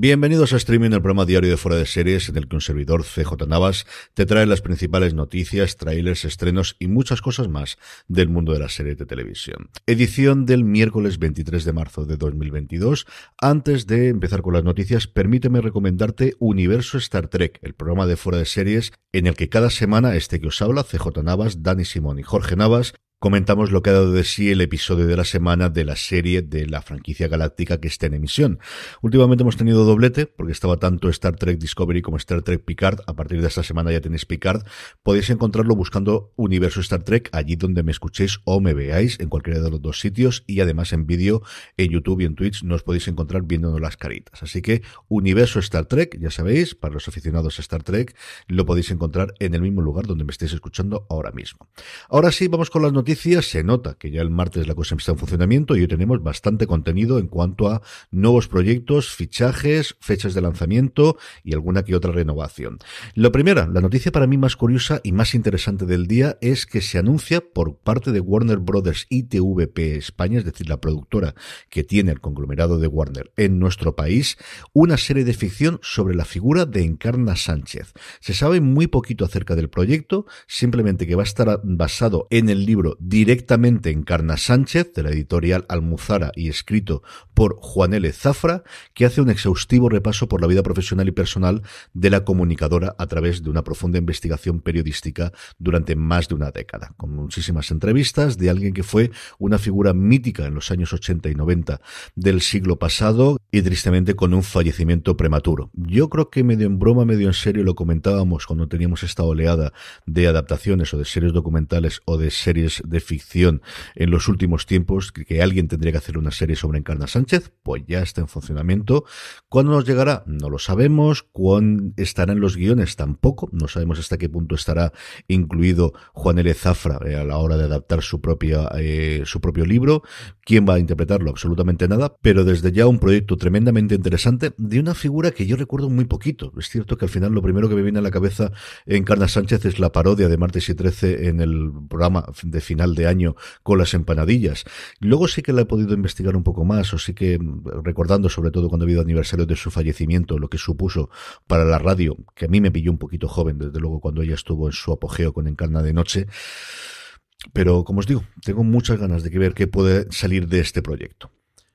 Bienvenidos a Streaming, el programa diario de fuera de series en el que un servidor CJ Navas te trae las principales noticias, trailers, estrenos y muchas cosas más del mundo de las series de televisión. Edición del miércoles 23 de marzo de 2022. Antes de empezar con las noticias, permíteme recomendarte Universo Star Trek, el programa de fuera de series en el que cada semana este que os habla CJ Navas, Dani Simón y Jorge Navas comentamos lo que ha dado de sí el episodio de la semana de la serie de la franquicia galáctica que está en emisión. Últimamente hemos tenido doblete, porque estaba tanto Star Trek Discovery como Star Trek Picard. A partir de esta semana ya tenéis Picard. Podéis encontrarlo buscando Universo Star Trek allí donde me escuchéis o me veáis, en cualquiera de los dos sitios, y además en vídeo, en YouTube y en Twitch nos podéis encontrar viéndonos las caritas. Así que Universo Star Trek, ya sabéis, para los aficionados a Star Trek, lo podéis encontrar en el mismo lugar donde me estéis escuchando ahora mismo. Ahora sí, vamos con las noticias se nota que ya el martes la cosa está en funcionamiento y hoy tenemos bastante contenido en cuanto a nuevos proyectos, fichajes, fechas de lanzamiento y alguna que otra renovación. Lo primera, la noticia para mí más curiosa y más interesante del día es que se anuncia por parte de Warner Brothers ITVP España, es decir, la productora que tiene el conglomerado de Warner en nuestro país, una serie de ficción sobre la figura de Encarna Sánchez. Se sabe muy poquito acerca del proyecto, simplemente que va a estar basado en el libro directamente encarna Sánchez, de la editorial Almuzara y escrito por Juan L. Zafra, que hace un exhaustivo repaso por la vida profesional y personal de la comunicadora a través de una profunda investigación periodística durante más de una década, con muchísimas entrevistas de alguien que fue una figura mítica en los años 80 y 90 del siglo pasado y tristemente con un fallecimiento prematuro. Yo creo que medio en broma, medio en serio lo comentábamos cuando teníamos esta oleada de adaptaciones o de series documentales o de series de ficción en los últimos tiempos, que, alguien tendría que hacer una serie sobre Encarna Sánchez, pues ya está en funcionamiento. ¿Cuándo nos llegará? No lo sabemos. ¿Cuándo en los guiones? Tampoco. No sabemos hasta qué punto estará incluido Juan L. Zafra eh, a la hora de adaptar su, propia, eh, su propio libro. ¿Quién va a interpretarlo? Absolutamente nada. Pero desde ya un proyecto tremendamente interesante de una figura que yo recuerdo muy poquito. Es cierto que al final lo primero que me viene a la cabeza Encarna Sánchez es la parodia de Martes y Trece en el programa de fin final de año con las empanadillas. Luego sí que la he podido investigar un poco más, o sí que mm, recordando sobre todo cuando ha habido aniversario de su fallecimiento, lo que supuso para la radio, que a mí me pilló un poquito joven, desde luego cuando ella estuvo en su apogeo con Encarna de Noche. Pero como os digo, tengo muchas ganas de ver qué puede salir de este proyecto.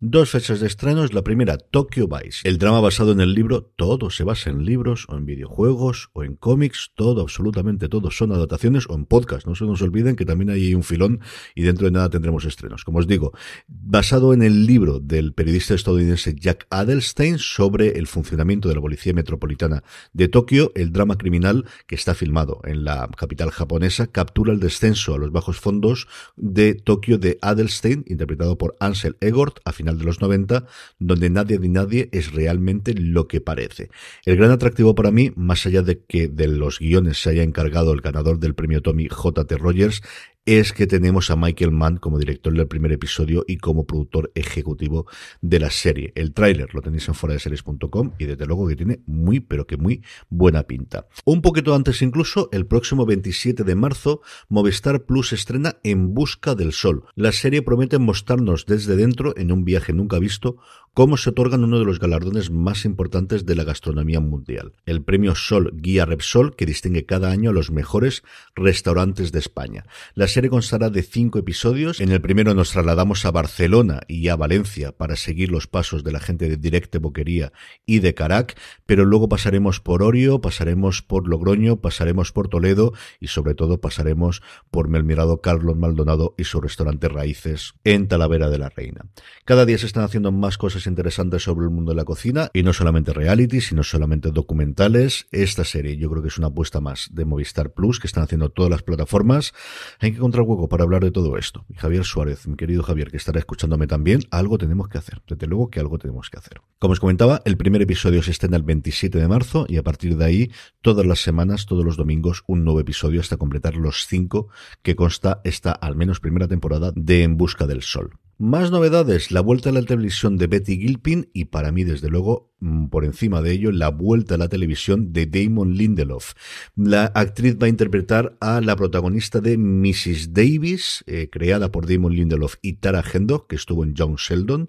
Dos fechas de estrenos, la primera, Tokyo Vice, el drama basado en el libro, todo se basa en libros o en videojuegos o en cómics, todo, absolutamente todo son adaptaciones o en podcast, no se nos olviden que también hay un filón y dentro de nada tendremos estrenos. Como os digo, basado en el libro del periodista estadounidense Jack Adelstein sobre el funcionamiento de la Policía Metropolitana de Tokio, el drama criminal que está filmado en la capital japonesa captura el descenso a los bajos fondos de Tokio de Adelstein, interpretado por Ansel Egort, a final de los 90, donde nadie ni nadie es realmente lo que parece. El gran atractivo para mí, más allá de que de los guiones se haya encargado el ganador del premio Tommy J.T. Rogers, es que tenemos a Michael Mann como director del primer episodio y como productor ejecutivo de la serie. El tráiler lo tenéis en foradeseries.com y desde luego que tiene muy, pero que muy buena pinta. Un poquito antes incluso, el próximo 27 de marzo, Movistar Plus estrena En Busca del Sol. La serie promete mostrarnos desde dentro, en un viaje nunca visto, cómo se otorgan uno de los galardones más importantes de la gastronomía mundial, el premio Sol Guía Repsol, que distingue cada año a los mejores restaurantes de España. La serie constará de cinco episodios. En el primero nos trasladamos a Barcelona y a Valencia para seguir los pasos de la gente de Directe Boquería y de Carac, pero luego pasaremos por Orio, pasaremos por Logroño, pasaremos por Toledo y sobre todo pasaremos por Melmirado Carlos Maldonado y su restaurante Raíces en Talavera de la Reina. Cada día se están haciendo más cosas interesantes sobre el mundo de la cocina y no solamente reality, sino solamente documentales. Esta serie yo creo que es una apuesta más de Movistar Plus que están haciendo todas las plataformas. Hay que encontrar hueco para hablar de todo esto. Y Javier Suárez, mi querido Javier, que estará escuchándome también, algo tenemos que hacer. Desde luego que algo tenemos que hacer. Como os comentaba, el primer episodio se estrena el 27 de marzo y a partir de ahí, todas las semanas, todos los domingos, un nuevo episodio hasta completar los cinco que consta esta al menos primera temporada de En Busca del Sol. Más novedades, la vuelta a la televisión de Betty Gilpin y para mí, desde luego, mm, por encima de ello, la vuelta a la televisión de Damon Lindelof. La actriz va a interpretar a la protagonista de Mrs. Davis, eh, creada por Damon Lindelof y Tara Hendock, que estuvo en John Sheldon.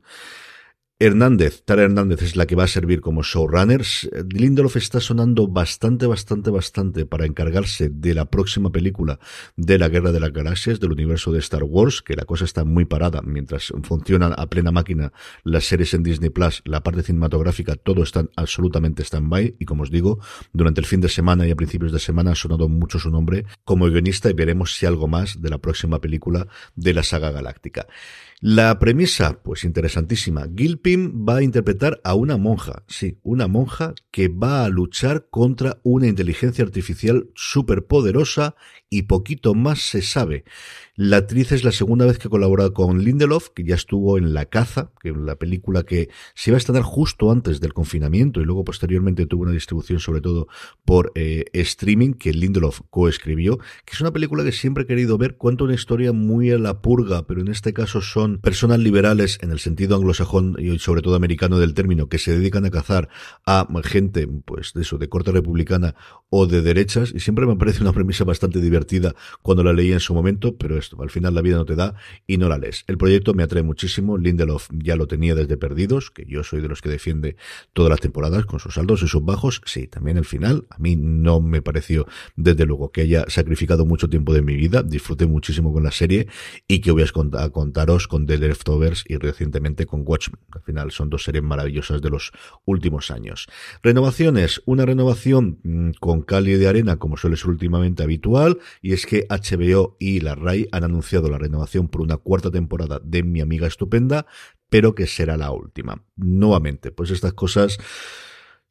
Hernández, Tara Hernández es la que va a servir como showrunners. Eh, Lindelof está sonando bastante, bastante, bastante para encargarse de la próxima película de la Guerra de las Galaxias, del universo de Star Wars, que la cosa está muy parada mientras funcionan a plena máquina las series en Disney Plus, la parte cinematográfica, todo está absolutamente stand-by. Y como os digo, durante el fin de semana y a principios de semana ha sonado mucho su nombre como guionista y veremos si algo más de la próxima película de la saga galáctica. La premisa, pues interesantísima. Gilpin va a interpretar a una monja, sí, una monja que va a luchar contra una inteligencia artificial superpoderosa y poquito más se sabe. La actriz es la segunda vez que colabora con Lindelof, que ya estuvo en La Caza, que es la película que se iba a estrenar justo antes del confinamiento y luego posteriormente tuvo una distribución sobre todo por eh, streaming que Lindelof coescribió, que es una película que siempre he querido ver, cuenta una historia muy a la purga, pero en este caso son personas liberales en el sentido anglosajón y sobre todo americano del término, que se dedican a cazar a gente, pues de eso, de corte republicana o de derechas, y siempre me parece una premisa bastante divertida cuando la leí en su momento, pero esto, al final la vida no te da y no la lees. El proyecto me atrae muchísimo, Lindelof ya lo tenía desde Perdidos, que yo soy de los que defiende todas las temporadas con sus altos y sus bajos, sí, también el final, a mí no me pareció desde luego que haya sacrificado mucho tiempo de mi vida, disfruté muchísimo con la serie y que voy a contaros con The Leftovers y recientemente con Watchmen. Al final son dos series maravillosas de los últimos años. Renovaciones, una renovación mm, con Cali de Arena, como suele ser últimamente habitual, y es que HBO y la RAI han anunciado la renovación por una cuarta temporada de Mi Amiga Estupenda, pero que será la última. Nuevamente, pues estas cosas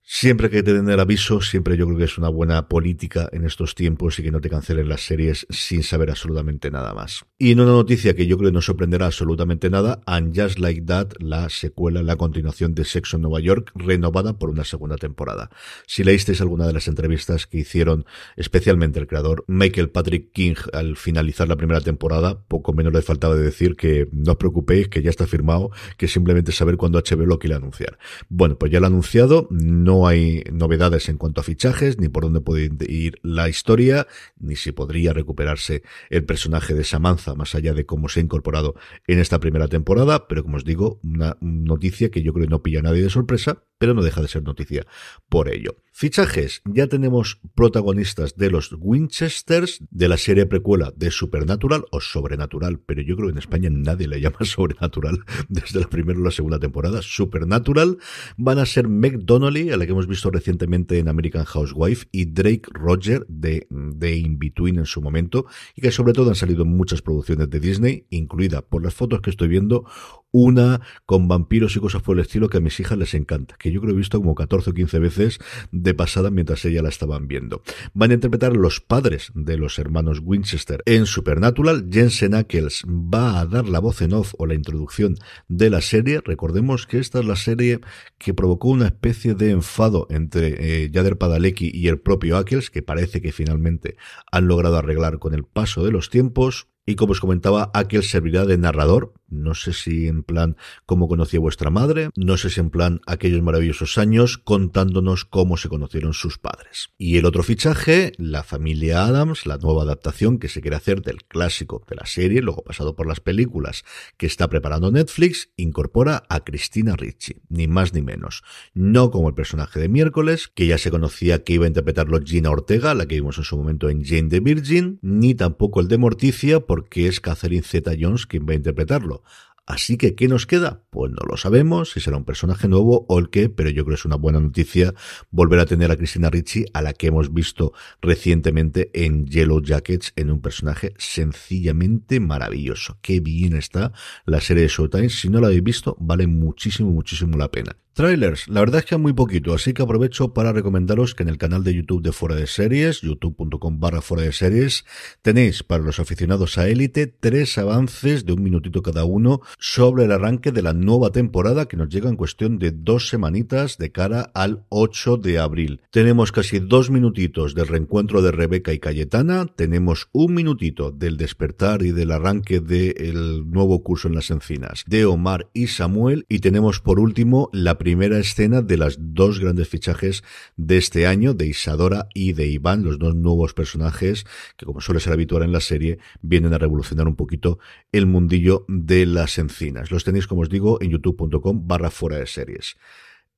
Siempre que te den el aviso, siempre yo creo que es una buena política en estos tiempos y que no te cancelen las series sin saber absolutamente nada más. Y en una noticia que yo creo que no sorprenderá absolutamente nada, And Just Like That, la secuela, la continuación de Sexo en Nueva York, renovada por una segunda temporada. Si leísteis alguna de las entrevistas que hicieron especialmente el creador Michael Patrick King al finalizar la primera temporada, poco menos le faltaba de decir que no os preocupéis, que ya está firmado, que simplemente saber cuándo HBO lo quiere anunciar. Bueno, pues ya lo ha anunciado, no no hay novedades en cuanto a fichajes, ni por dónde puede ir la historia, ni si podría recuperarse el personaje de Samantha, más allá de cómo se ha incorporado en esta primera temporada. Pero como os digo, una noticia que yo creo que no pilla a nadie de sorpresa pero no deja de ser noticia por ello. Fichajes, ya tenemos protagonistas de los Winchesters, de la serie precuela de Supernatural o Sobrenatural, pero yo creo que en España nadie le llama Sobrenatural desde la primera o la segunda temporada. Supernatural van a ser Meg Donnelly, a la que hemos visto recientemente en American Housewife, y Drake Roger de, The In Between en su momento, y que sobre todo han salido en muchas producciones de Disney, incluida por las fotos que estoy viendo, una con vampiros y cosas por el estilo que a mis hijas les encanta, que yo creo he visto como 14 o 15 veces de pasada mientras ella la estaban viendo. Van a interpretar los padres de los hermanos Winchester en Supernatural. Jensen Ackles va a dar la voz en off o la introducción de la serie. Recordemos que esta es la serie que provocó una especie de enfado entre eh, Jader Padalecki y el propio Ackles, que parece que finalmente han logrado arreglar con el paso de los tiempos. Y como os comentaba, Ackles servirá de narrador no sé si en plan cómo conocía vuestra madre, no sé si en plan aquellos maravillosos años contándonos cómo se conocieron sus padres. Y el otro fichaje, la familia Adams, la nueva adaptación que se quiere hacer del clásico de la serie, luego pasado por las películas, que está preparando Netflix, incorpora a Cristina Ricci, ni más ni menos. No como el personaje de miércoles, que ya se conocía que iba a interpretarlo Gina Ortega, la que vimos en su momento en Jane the Virgin, ni tampoco el de Morticia, porque es Catherine Zeta Jones quien va a interpretarlo. Así que, ¿qué nos queda? Pues no lo sabemos, si será un personaje nuevo o el qué, pero yo creo que es una buena noticia volver a tener a Cristina Ricci, a la que hemos visto recientemente en Yellow Jackets, en un personaje sencillamente maravilloso. Qué bien está la serie de Showtime. Si no la habéis visto, vale muchísimo, muchísimo la pena. Trailers, la verdad es que muy poquito, así que aprovecho para recomendaros que en el canal de YouTube de Fuera de Series, youtube.com barra Fuera de Series, tenéis para los aficionados a Élite tres avances de un minutito cada uno sobre el arranque de la nueva temporada que nos llega en cuestión de dos semanitas de cara al 8 de abril. Tenemos casi dos minutitos del reencuentro de Rebeca y Cayetana, tenemos un minutito del despertar y del arranque del nuevo curso en las encinas de Omar y Samuel y tenemos por último la primera escena de las dos grandes fichajes de este año, de Isadora y de Iván, los dos nuevos personajes que, como suele ser habitual en la serie, vienen a revolucionar un poquito el mundillo de las encinas. Los tenéis, como os digo, en youtube.com barra fuera de series.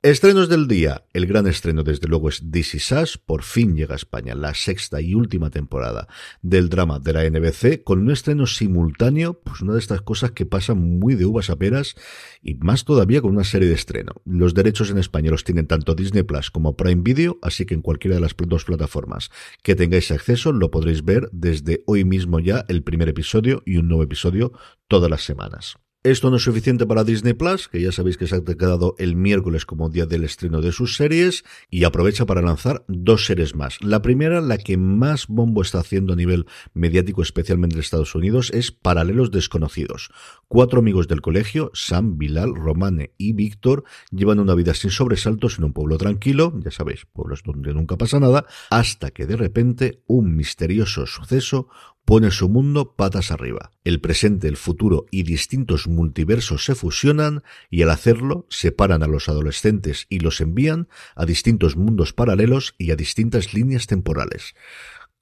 Estrenos del día. El gran estreno, desde luego, es This Is Por fin llega a España la sexta y última temporada del drama de la NBC, con un estreno simultáneo, pues una de estas cosas que pasan muy de uvas a peras, y más todavía con una serie de estreno. Los derechos en España los tienen tanto Disney Plus como Prime Video, así que en cualquiera de las dos plataformas que tengáis acceso lo podréis ver desde hoy mismo ya el primer episodio y un nuevo episodio todas las semanas. Esto no es suficiente para Disney Plus, que ya sabéis que se ha quedado el miércoles como día del estreno de sus series, y aprovecha para lanzar dos series más. La primera, la que más bombo está haciendo a nivel mediático, especialmente en Estados Unidos, es Paralelos Desconocidos. Cuatro amigos del colegio, Sam, Bilal, Romane y Víctor, llevan una vida sin sobresaltos en un pueblo tranquilo, ya sabéis, pueblos donde nunca pasa nada, hasta que de repente un misterioso suceso pone su mundo patas arriba. El presente, el futuro y distintos multiversos se fusionan y al hacerlo separan a los adolescentes y los envían a distintos mundos paralelos y a distintas líneas temporales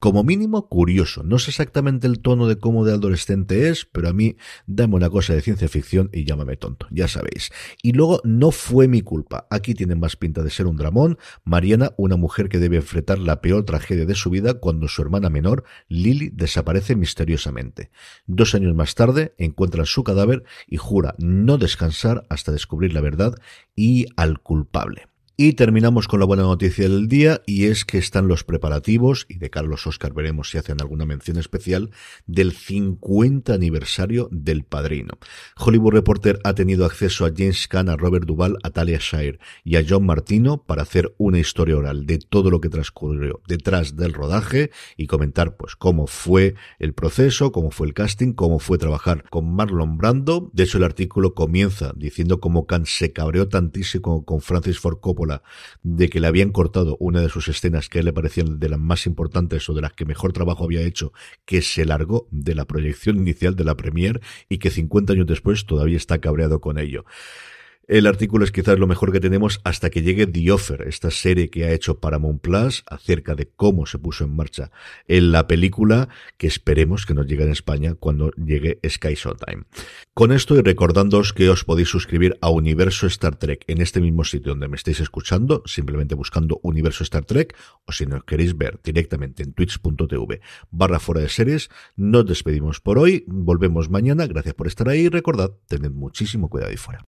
como mínimo curioso. No sé exactamente el tono de cómo de adolescente es, pero a mí dame una cosa de ciencia ficción y llámame tonto, ya sabéis. Y luego no fue mi culpa. Aquí tienen más pinta de ser un dramón. Mariana, una mujer que debe enfrentar la peor tragedia de su vida cuando su hermana menor, Lily, desaparece misteriosamente. Dos años más tarde encuentra su cadáver y jura no descansar hasta descubrir la verdad y al culpable. Y terminamos con la buena noticia del día y es que están los preparativos, y de Carlos Oscar veremos si hacen alguna mención especial, del 50 aniversario del padrino. Hollywood Reporter ha tenido acceso a James Caan, a Robert Duvall, a Talia Shire y a John Martino para hacer una historia oral de todo lo que transcurrió detrás del rodaje y comentar pues cómo fue el proceso, cómo fue el casting, cómo fue trabajar con Marlon Brando. De hecho el artículo comienza diciendo cómo Caan se cabreó tantísimo con Francis Ford de que le habían cortado una de sus escenas que a él le parecían de las más importantes o de las que mejor trabajo había hecho, que se largó de la proyección inicial de la premier y que 50 años después todavía está cabreado con ello. El artículo es quizás lo mejor que tenemos hasta que llegue The Offer, esta serie que ha hecho Paramount Plus acerca de cómo se puso en marcha en la película, que esperemos que nos llegue en España cuando llegue Sky Showtime. Con esto y recordándoos que os podéis suscribir a Universo Star Trek en este mismo sitio donde me estáis escuchando, simplemente buscando Universo Star Trek, o si nos queréis ver directamente en twitch.tv barra fuera de series, nos despedimos por hoy, volvemos mañana, gracias por estar ahí y recordad, tened muchísimo cuidado ahí fuera.